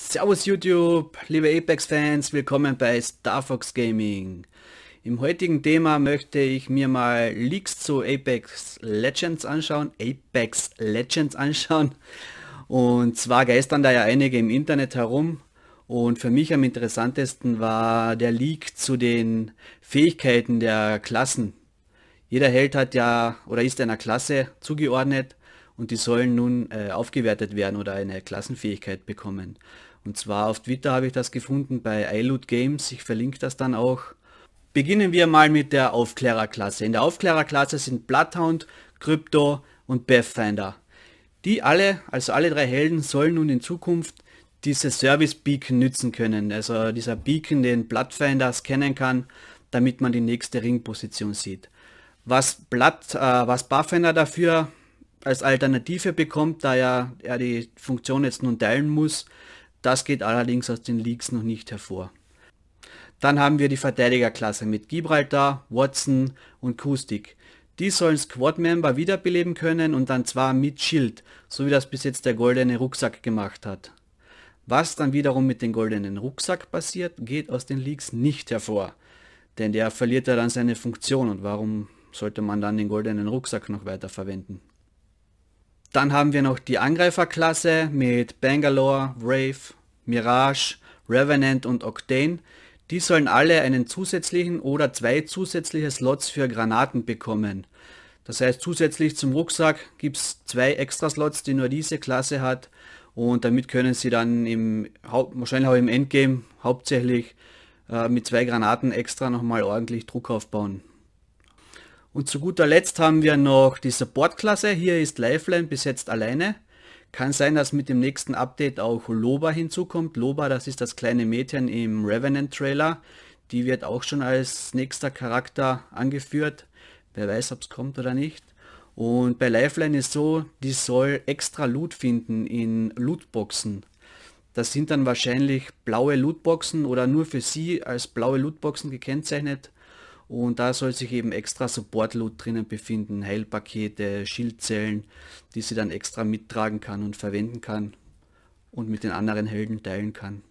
Servus YouTube, liebe Apex-Fans, willkommen bei Star Fox Gaming. Im heutigen Thema möchte ich mir mal Leaks zu Apex Legends anschauen. Apex Legends anschauen. Und zwar geistern da ja einige im Internet herum. Und für mich am interessantesten war der Leak zu den Fähigkeiten der Klassen. Jeder Held hat ja oder ist einer Klasse zugeordnet und die sollen nun äh, aufgewertet werden oder eine Klassenfähigkeit bekommen. Und zwar auf Twitter habe ich das gefunden bei iLoot Games, ich verlinke das dann auch. Beginnen wir mal mit der Aufklärerklasse. In der Aufklärerklasse sind Bloodhound, Crypto und Pathfinder. Die alle, also alle drei Helden, sollen nun in Zukunft diese Service Beacon nützen können. Also dieser Beacon, den Bloodfinder scannen kann, damit man die nächste Ringposition sieht. Was, Blood, äh, was Pathfinder dafür als Alternative bekommt, da ja er die Funktion jetzt nun teilen muss, das geht allerdings aus den Leaks noch nicht hervor. Dann haben wir die Verteidigerklasse mit Gibraltar, Watson und Kustik. Die sollen Squad-Member wiederbeleben können und dann zwar mit Schild, so wie das bis jetzt der goldene Rucksack gemacht hat. Was dann wiederum mit dem goldenen Rucksack passiert, geht aus den Leaks nicht hervor. Denn der verliert ja dann seine Funktion und warum sollte man dann den goldenen Rucksack noch weiter verwenden? Dann haben wir noch die Angreiferklasse mit Bangalore, Wraith, Mirage, Revenant und Octane. Die sollen alle einen zusätzlichen oder zwei zusätzliche Slots für Granaten bekommen. Das heißt, zusätzlich zum Rucksack gibt es zwei extra Slots, die nur diese Klasse hat. Und damit können sie dann im, wahrscheinlich auch im Endgame hauptsächlich äh, mit zwei Granaten extra nochmal ordentlich Druck aufbauen. Und zu guter Letzt haben wir noch die Support-Klasse. Hier ist Lifeline bis jetzt alleine. Kann sein, dass mit dem nächsten Update auch Loba hinzukommt. Loba, das ist das kleine Mädchen im Revenant-Trailer. Die wird auch schon als nächster Charakter angeführt. Wer weiß, ob es kommt oder nicht. Und bei Lifeline ist so, die soll extra Loot finden in Lootboxen. Das sind dann wahrscheinlich blaue Lootboxen oder nur für sie als blaue Lootboxen gekennzeichnet. Und da soll sich eben extra Support-Loot drinnen befinden, Heilpakete, Schildzellen, die sie dann extra mittragen kann und verwenden kann und mit den anderen Helden teilen kann.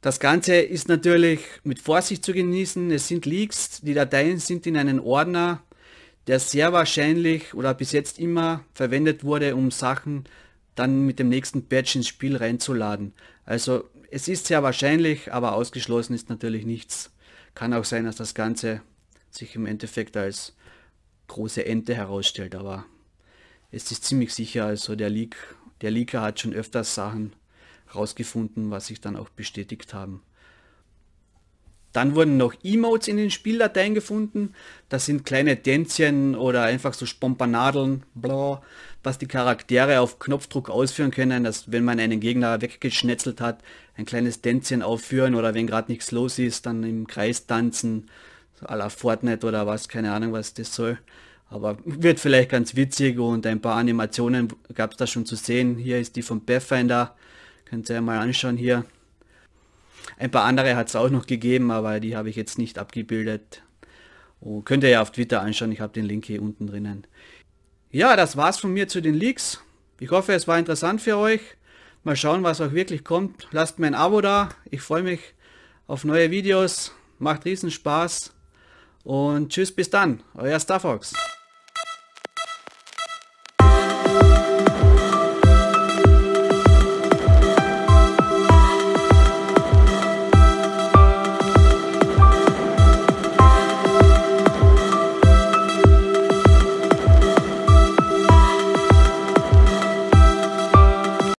Das Ganze ist natürlich mit Vorsicht zu genießen. Es sind Leaks, die Dateien sind in einem Ordner, der sehr wahrscheinlich oder bis jetzt immer verwendet wurde, um Sachen dann mit dem nächsten Patch ins Spiel reinzuladen. Also es ist sehr wahrscheinlich, aber ausgeschlossen ist natürlich nichts. Kann auch sein, dass das Ganze sich im Endeffekt als große Ente herausstellt, aber es ist ziemlich sicher, also der, Leak, der Leaker hat schon öfters Sachen rausgefunden, was sich dann auch bestätigt haben. Dann wurden noch Emotes in den Spieldateien gefunden. Das sind kleine Tänzchen oder einfach so Spompernadeln, bla, was die Charaktere auf Knopfdruck ausführen können, dass wenn man einen Gegner weggeschnetzelt hat, ein kleines Tänzchen aufführen oder wenn gerade nichts los ist, dann im Kreis tanzen, so à la Fortnite oder was, keine Ahnung, was das soll. Aber wird vielleicht ganz witzig und ein paar Animationen gab es da schon zu sehen. Hier ist die von Pathfinder. Könnt ihr mal anschauen hier. Ein paar andere hat es auch noch gegeben, aber die habe ich jetzt nicht abgebildet. Oh, könnt ihr ja auf Twitter anschauen, ich habe den Link hier unten drinnen. Ja, das war's von mir zu den Leaks. Ich hoffe, es war interessant für euch. Mal schauen, was auch wirklich kommt. Lasst mir ein Abo da. Ich freue mich auf neue Videos. Macht riesen Spaß. Und tschüss, bis dann. Euer Starfox.